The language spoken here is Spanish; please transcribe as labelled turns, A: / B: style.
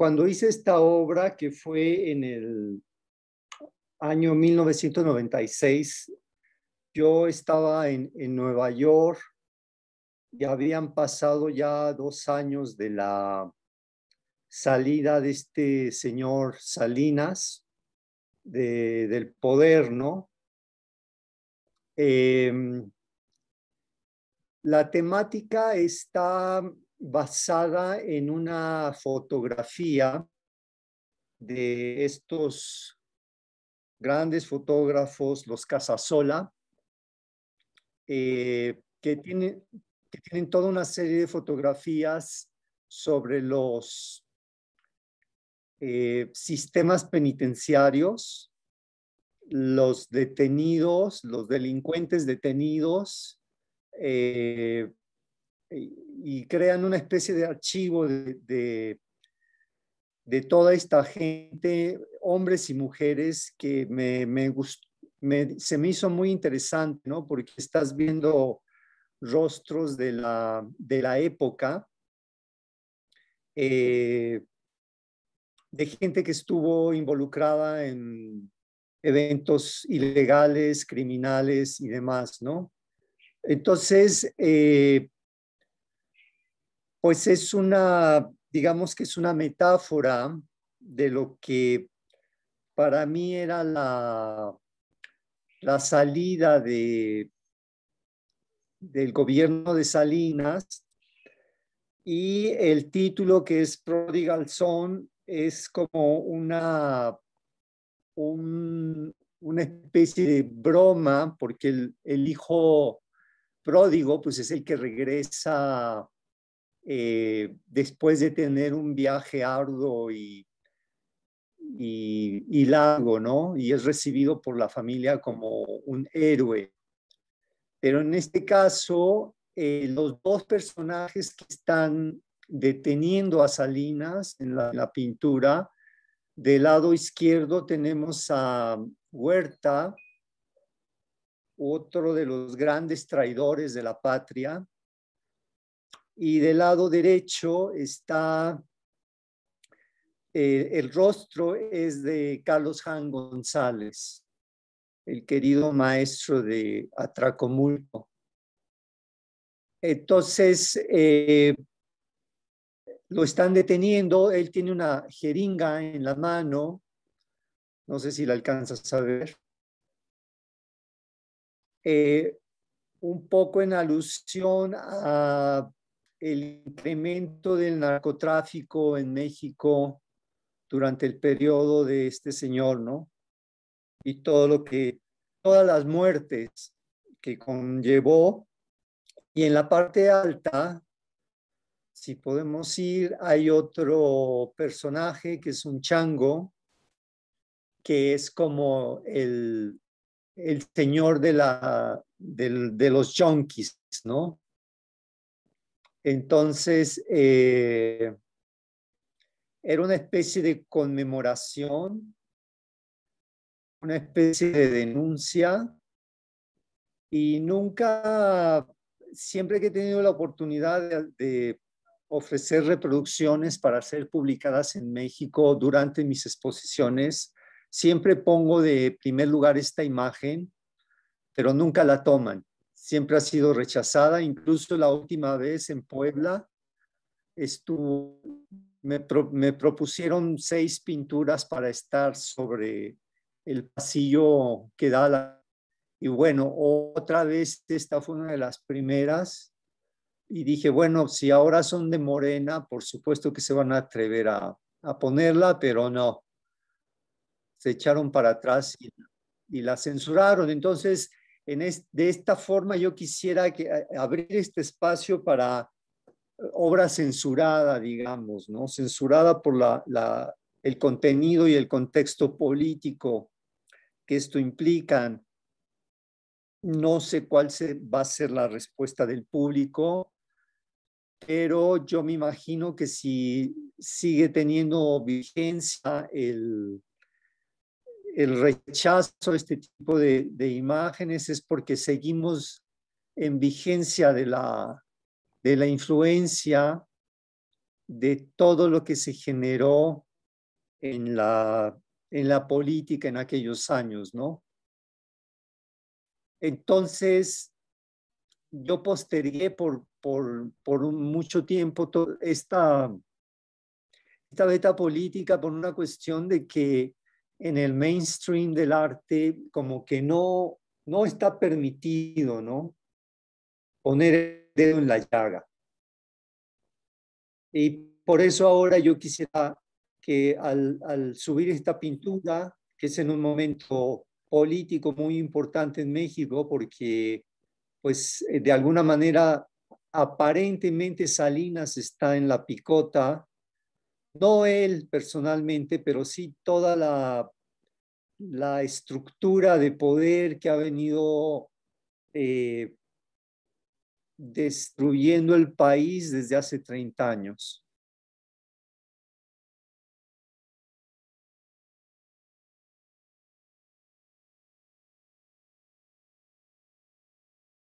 A: Cuando hice esta obra, que fue en el año 1996, yo estaba en, en Nueva York y habían pasado ya dos años de la salida de este señor Salinas del poder, ¿no? Em, la temática está basada en una fotografía de estos grandes fotógrafos, los Casasola, eh, que, tienen, tienen toda una serie de fotografías sobre los eh, sistemas penitenciarios, los detenidos, los delincuentes detenidos, eh, y crean una especie de archivo de, toda esta gente, hombres y mujeres, que me, se me hizo muy interesante, ¿no? Porque estás viendo rostros de la, época, eh, de gente que estuvo involucrada en eventos ilegales, criminales y demás, ¿no? Entonces, eh, pues es una, digamos que es una metáfora de lo que para mí era la, la salida de, del gobierno de Salinas y el título que es Prodigal Son es como una, una especie de broma porque el, el hijo pródigo pues es el que regresa eh, después de tener un viaje arduo y, largo, ¿no? Y es recibido por la familia como un héroe. Pero en este caso, eh, los dos personajes que están deteniendo a Salinas en la, en la pintura, del lado izquierdo tenemos a Huerta, otro de los grandes traidores de la patria, y del lado derecho está eh, el rostro es de Carlos Jan González, el querido maestro de Atracomulco. Entonces, eh, lo están deteniendo, él tiene una jeringa en la mano, no sé si la alcanzas a ver. Eh, un poco en alusión a el incremento del narcotráfico en México durante el periodo de este señor, ¿no? Y todo lo que, todas las muertes que conllevó. Y en la parte alta, si podemos ir, hay otro personaje que es un chango, que es como el, el señor de, la, los junkies, ¿no? Entonces, eh, era una especie de conmemoración, una especie de denuncia, y nunca, siempre que he tenido la oportunidad de ofrecer reproducciones para ser publicadas en México durante mis exposiciones, siempre pongo de primer lugar esta imagen, pero nunca la toman siempre ha sido rechazada. Incluso la última vez en Puebla estuvo, me, propusieron seis pinturas para estar sobre el pasillo que da la... Y bueno, otra vez esta fue una de las primeras y dije, bueno, si ahora son de Morena, por supuesto que se van a atrever a, ponerla, pero no. Se echaron para atrás y, la censuraron. Entonces, de esta forma yo quisiera que, eh, abrir este espacio para eh, obra censurada, digamos, ¿no? Censurada por la, el contenido y el contexto político que esto implican. No sé cuál se, va a ser la respuesta del público, pero yo me imagino que si sigue teniendo vigencia el, el rechazo a este tipo de, imágenes es porque seguimos en vigencia de la, de la influencia de todo lo que se generó en la, en la política en aquellos años, ¿no? Entonces, yo postergué por, por, mucho tiempo esta, esta beta política por una cuestión de que en el mainstream del arte como que no, no está permitido, ¿no? Poner el dedo en la llaga. Y por eso ahora yo quisiera que al, al subir esta pintura, que es en un momento político muy importante en México, porque pues eh, de alguna manera aparentemente Salinas está en la picota no él personalmente, pero sí toda la, la estructura de poder que ha venido eh, destruyendo el país desde hace 30 años.